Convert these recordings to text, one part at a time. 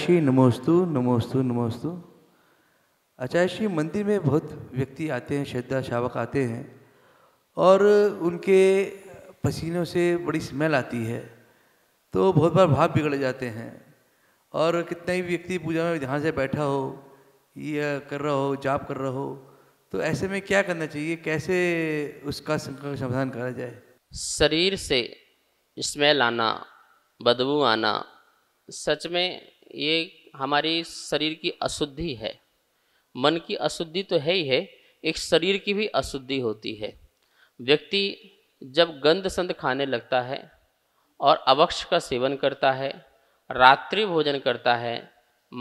श्री नमोस्तु नमोस्तु नमोस्तु श्री मंदिर में बहुत व्यक्ति आते हैं श्रद्धा शावक आते हैं और उनके पसीनों से बड़ी स्मेल आती है तो बहुत बार भाव बिगड़ जाते हैं और कितना ही व्यक्ति पूजा में ध्यान से बैठा हो ये कर रहा हो जाप कर रहा हो तो ऐसे में क्या करना चाहिए कैसे उसका समाधान करा जाए शरीर से स्मेल आना बदबू आना सच में ये हमारी शरीर की अशुद्धि है मन की अशुद्धि तो है ही है एक शरीर की भी अशुद्धि होती है व्यक्ति जब गंद संद खाने लगता है और अवक्ष का सेवन करता है रात्रि भोजन करता है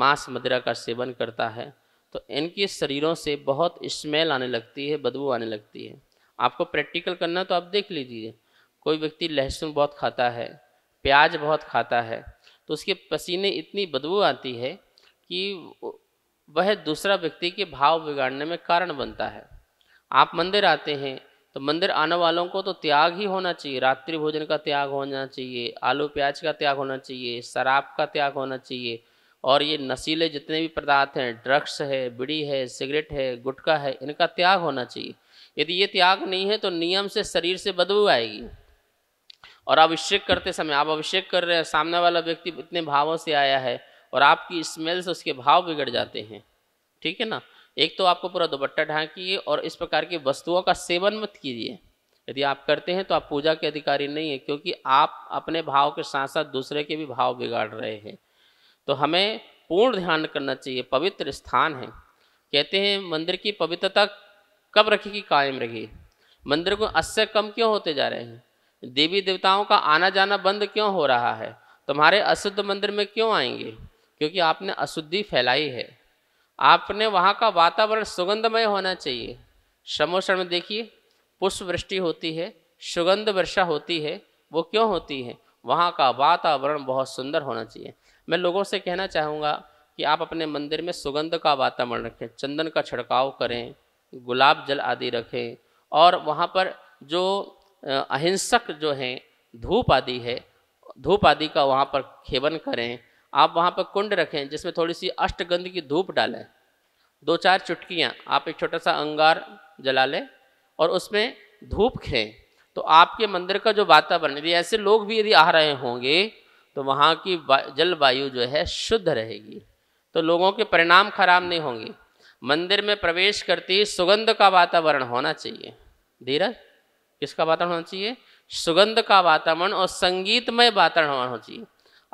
मांस मदिरा का सेवन करता है तो इनके शरीरों से बहुत स्मेल आने लगती है बदबू आने लगती है आपको प्रैक्टिकल करना तो आप देख लीजिए कोई व्यक्ति लहसुन बहुत खाता है प्याज बहुत खाता है तो उसके पसीने इतनी बदबू आती है कि वह दूसरा व्यक्ति के भाव बिगाड़ने में कारण बनता है आप मंदिर आते हैं तो मंदिर आने वालों को तो त्याग ही होना चाहिए रात्रि भोजन का त्याग होना चाहिए आलू प्याज का त्याग होना चाहिए शराब का त्याग होना चाहिए और ये नशीले जितने भी पदार्थ हैं ड्रग्स है बिड़ी है सिगरेट है गुटखा है इनका त्याग होना चाहिए यदि ये त्याग नहीं है तो नियम से शरीर से बदबू आएगी और अभिषेक करते समय आप अभिषेक कर रहे हैं सामने वाला व्यक्ति इतने भावों से आया है और आपकी स्मेल से उसके भाव बिगड़ जाते हैं ठीक है ना एक तो आपको पूरा दुपट्टा ढांकिए और इस प्रकार की वस्तुओं का सेवन मत कीजिए यदि आप करते हैं तो आप पूजा के अधिकारी नहीं है क्योंकि आप अपने भाव के साथ साथ दूसरे के भी भाव बिगाड़ रहे हैं तो हमें पूर्ण ध्यान करना चाहिए पवित्र स्थान है कहते हैं मंदिर की पवित्रता कब रखेगी कायम रखेगी मंदिर को अस्से कम क्यों होते जा रहे हैं देवी देवताओं का आना जाना बंद क्यों हो रहा है तुम्हारे अशुद्ध मंदिर में क्यों आएंगे क्योंकि आपने अशुद्धि फैलाई है आपने वहाँ का वातावरण सुगंधमय होना चाहिए समोषण में देखिए पुष्प वृष्टि होती है सुगंध वर्षा होती है वो क्यों होती है वहाँ का वातावरण बहुत सुंदर होना चाहिए मैं लोगों से कहना चाहूँगा कि आप अपने मंदिर में सुगंध का वातावरण रखें चंदन का छिड़काव करें गुलाब जल आदि रखें और वहाँ पर जो अहिंसक जो हैं धूप आदि है धूप आदि का वहाँ पर खेवन करें आप वहाँ पर कुंड रखें जिसमें थोड़ी सी अष्टगंध की धूप डालें दो चार चुटकियाँ आप एक छोटा सा अंगार जला लें और उसमें धूप खें तो आपके मंदिर का जो वातावरण यदि ऐसे लोग भी यदि आ रहे होंगे तो वहाँ की जलवायु जो है शुद्ध रहेगी तो लोगों के परिणाम खराब नहीं होंगे मंदिर में प्रवेश करती सुगंध का वातावरण होना चाहिए धीरज किसका वातावरण होना चाहिए सुगंध का वातावरण और संगीतमय वातावरण होना चाहिए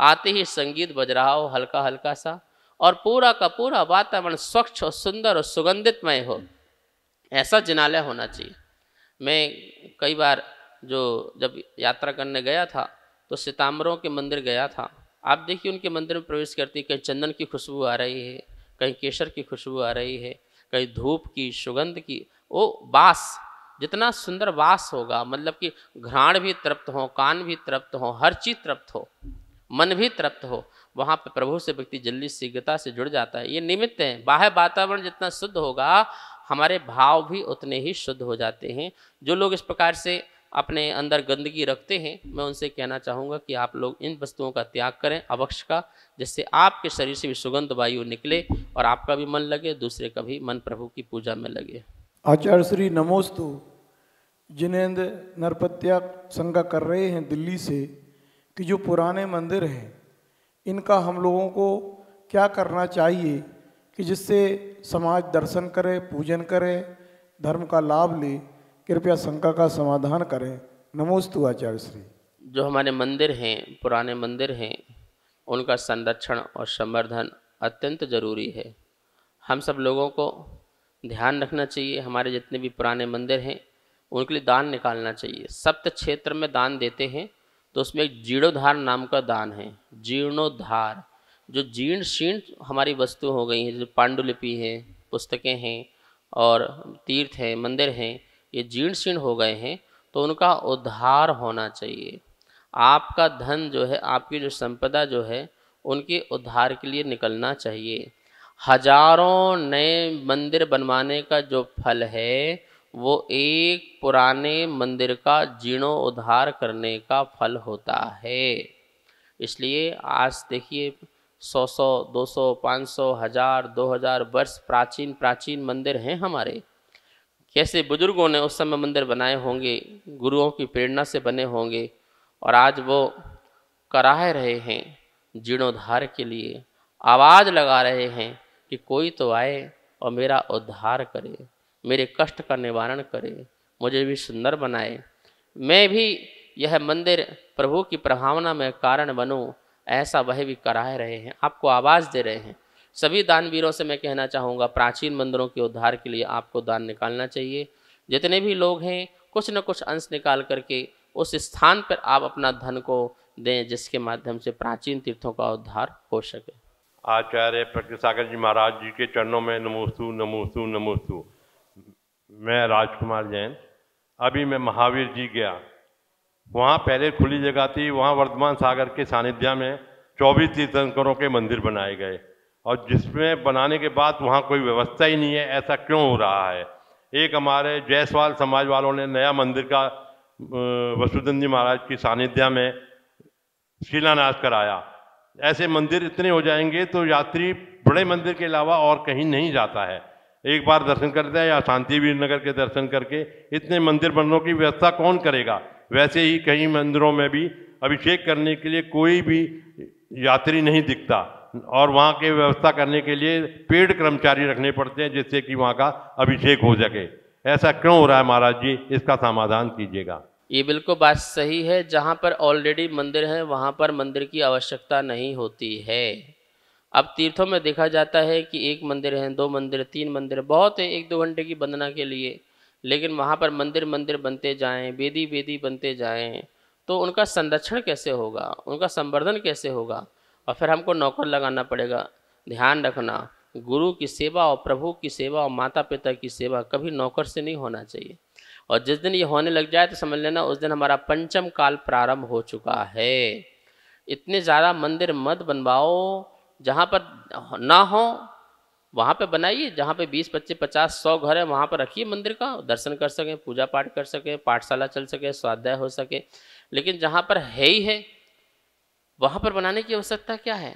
आते ही संगीत बज रहा हो हल्का हल्का सा और पूरा का पूरा वातावरण स्वच्छ और सुंदर और सुगंधितमय हो ऐसा जिनालय होना चाहिए मैं कई बार जो जब यात्रा करने गया था तो सितम्बरों के मंदिर गया था आप देखिए उनके मंदिर में प्रवेश करती कहीं चंदन की खुशबू आ रही है कहीं केसर की खुशबू आ रही है कहीं धूप की सुगंध की वो बास जितना सुंदर वास होगा मतलब कि घ्राण भी तृप्त हो कान भी तृप्त हो हर चीज़ तृप्त हो मन भी तृप्त हो वहाँ पर प्रभु से व्यक्ति जल्दी शीघ्रता से जुड़ जाता है ये निमित्त है बाह्य वातावरण जितना शुद्ध होगा हमारे भाव भी उतने ही शुद्ध हो जाते हैं जो लोग इस प्रकार से अपने अंदर गंदगी रखते हैं मैं उनसे कहना चाहूँगा कि आप लोग इन वस्तुओं का त्याग करें अवक्ष का जिससे आपके शरीर से भी सुगंध वायु निकले और आपका भी मन लगे दूसरे का भी मन प्रभु की पूजा में लगे आचार्य श्री नमोस्तु जिनेन्द्र नरपत्या संगा कर रहे हैं दिल्ली से कि जो पुराने मंदिर हैं इनका हम लोगों को क्या करना चाहिए कि जिससे समाज दर्शन करे पूजन करे धर्म का लाभ ले कृपया शंका का समाधान करें नमोस्तु आचार्य श्री जो हमारे मंदिर हैं पुराने मंदिर हैं उनका संरक्षण और संवर्धन अत्यंत जरूरी है हम सब लोगों को ध्यान रखना चाहिए हमारे जितने भी पुराने मंदिर हैं उनके लिए दान निकालना चाहिए सप्त क्षेत्र में दान देते हैं तो उसमें एक जीर्णोद्धार नाम का दान है जीर्णोद्धार जो जीर्ण शीर्ण हमारी वस्तु हो गई हैं जो पांडुलिपि हैं पुस्तकें हैं और तीर्थ हैं मंदिर हैं ये जीर्ण शीर्ण हो गए हैं तो उनका उद्धार होना चाहिए आपका धन जो है आपकी जो संपदा जो है उनके उद्धार के लिए निकलना चाहिए हजारों नए मंदिर बनवाने का जो फल है वो एक पुराने मंदिर का जीर्णोद्धार करने का फल होता है इसलिए आज देखिए सौ सौ दो सौ पाँच सौ हजार दो हजार वर्ष प्राचीन प्राचीन मंदिर हैं हमारे कैसे बुजुर्गों ने उस समय मंदिर बनाए होंगे गुरुओं की प्रेरणा से बने होंगे और आज वो कराह रहे हैं जीर्णोद्धार के लिए आवाज़ लगा रहे हैं कि कोई तो आए और मेरा उद्धार करे मेरे कष्ट का निवारण करे मुझे भी सुंदर बनाए मैं भी यह मंदिर प्रभु की प्रभावना में कारण बनूं ऐसा वह भी कराए रहे हैं आपको आवाज़ दे रहे हैं सभी दानवीरों से मैं कहना चाहूँगा प्राचीन मंदिरों के उद्धार के लिए आपको दान निकालना चाहिए जितने भी लोग हैं कुछ न कुछ अंश निकाल करके उस स्थान पर आप अपना धन को दें जिसके माध्यम से प्राचीन तीर्थों का उद्धार हो सके आचार्य प्रकृति सागर जी महाराज जी के चरणों में नमोस्तु नमोस्तु नमोस्तु मैं राजकुमार जैन अभी मैं महावीर जी गया वहाँ पहले खुली जगह थी वहाँ वर्धमान सागर के सानिध्या में चौबीस तीर्थंकरों के मंदिर बनाए गए और जिसमें बनाने के बाद वहाँ कोई व्यवस्था ही नहीं है ऐसा क्यों हो रहा है एक हमारे जयसवाल समाज वालों ने नया मंदिर का वसुधन जी महाराज की सानिध्या में शिलान्यास कराया ऐसे मंदिर इतने हो जाएंगे तो यात्री बड़े मंदिर के अलावा और कहीं नहीं जाता है एक बार दर्शन करते हैं या शांति नगर के दर्शन करके इतने मंदिर बनों की व्यवस्था कौन करेगा वैसे ही कहीं मंदिरों में भी अभिषेक करने के लिए कोई भी यात्री नहीं दिखता और वहाँ के व्यवस्था करने के लिए पेड़ कर्मचारी रखने पड़ते हैं जिससे कि वहाँ का अभिषेक हो सके ऐसा क्यों हो रहा है महाराज जी इसका समाधान कीजिएगा ये बिल्कुल बात सही है जहाँ पर ऑलरेडी मंदिर है वहाँ पर मंदिर की आवश्यकता नहीं होती है अब तीर्थों में देखा जाता है कि एक मंदिर है दो मंदिर तीन मंदिर बहुत है एक दो घंटे की वंदना के लिए लेकिन वहाँ पर मंदिर मंदिर बनते जाएं वेदी वेदी बनते जाएं तो उनका संरक्षण कैसे होगा उनका संवर्धन कैसे होगा और फिर हमको नौकर लगाना पड़ेगा ध्यान रखना गुरु की सेवा और प्रभु की सेवा और माता पिता की सेवा कभी नौकर से नहीं होना चाहिए और जिस दिन ये होने लग जाए तो समझ लेना उस दिन हमारा पंचम काल प्रारंभ हो चुका है इतने ज़्यादा मंदिर मत बनवाओ जहाँ पर ना हो वहाँ पे बनाइए जहाँ पे 20, 25, 50, 100 घर है वहाँ पर रखिए मंदिर का दर्शन कर सकें पूजा पाठ कर सकें पाठशाला चल सके स्वाध्याय हो सके लेकिन जहाँ पर है ही है वहाँ पर बनाने की आवश्यकता क्या है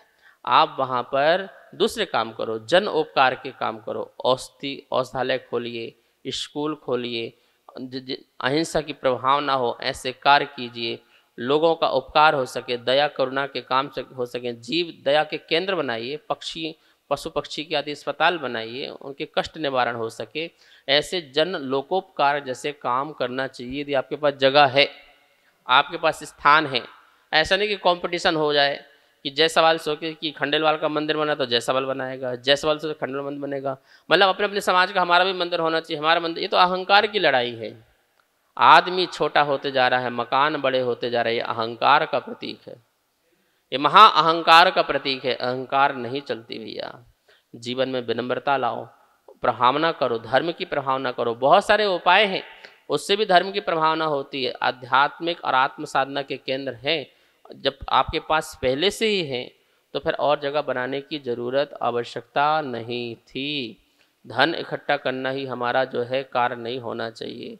आप वहाँ पर दूसरे काम करो जन उपकार के काम करो औषधि औषधालय खोलिए स्कूल खोलिए अहिंसा की प्रभाव ना हो ऐसे कार्य कीजिए लोगों का उपकार हो सके दया करुणा के काम हो सके जीव दया के केंद्र बनाइए पक्षी पशु पक्षी के आदि अस्पताल बनाइए उनके कष्ट निवारण हो सके ऐसे जन लोकोपकार जैसे काम करना चाहिए यदि आपके पास जगह है आपके पास स्थान है ऐसा नहीं कि कंपटीशन हो जाए कि जयसवाल सोचे कि खंडेलवाल का मंदिर बना तो जयसवाल बनाएगा जयसवाल सोचे खंडेलवाल मंदिर बनेगा मतलब अपने अपने समाज का हमारा भी मंदिर होना चाहिए हमारा मंदिर ये तो अहंकार की लड़ाई है आदमी छोटा होते जा रहा है मकान बड़े होते जा रहे ये अहंकार का प्रतीक है ये महा अहंकार का प्रतीक है अहंकार नहीं चलती भैया जीवन में विनम्रता लाओ प्रभावना करो धर्म की प्रभावना करो बहुत सारे उपाय हैं उससे भी धर्म की प्रभावना होती है आध्यात्मिक और आत्म साधना के केंद्र हैं जब आपके पास पहले से ही है तो फिर और जगह बनाने की ज़रूरत आवश्यकता नहीं थी धन इकट्ठा करना ही हमारा जो है कार्य नहीं होना चाहिए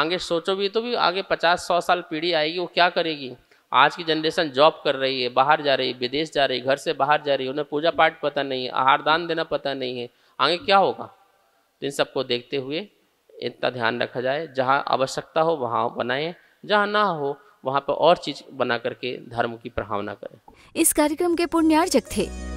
आगे सोचो भी तो भी आगे पचास सौ साल पीढ़ी आएगी वो क्या करेगी आज की जनरेशन जॉब कर रही है बाहर जा रही है विदेश जा रही है घर से बाहर जा रही है उन्हें पूजा पाठ पता नहीं है आहार दान देना पता नहीं है आगे क्या होगा तो इन सबको देखते हुए इतना ध्यान रखा जाए जहाँ आवश्यकता हो वहाँ बनाएं जहाँ ना हो वहाँ पर और चीज़ बना करके धर्म की प्रभावना करें इस कार्यक्रम के पुण्यार्जक थे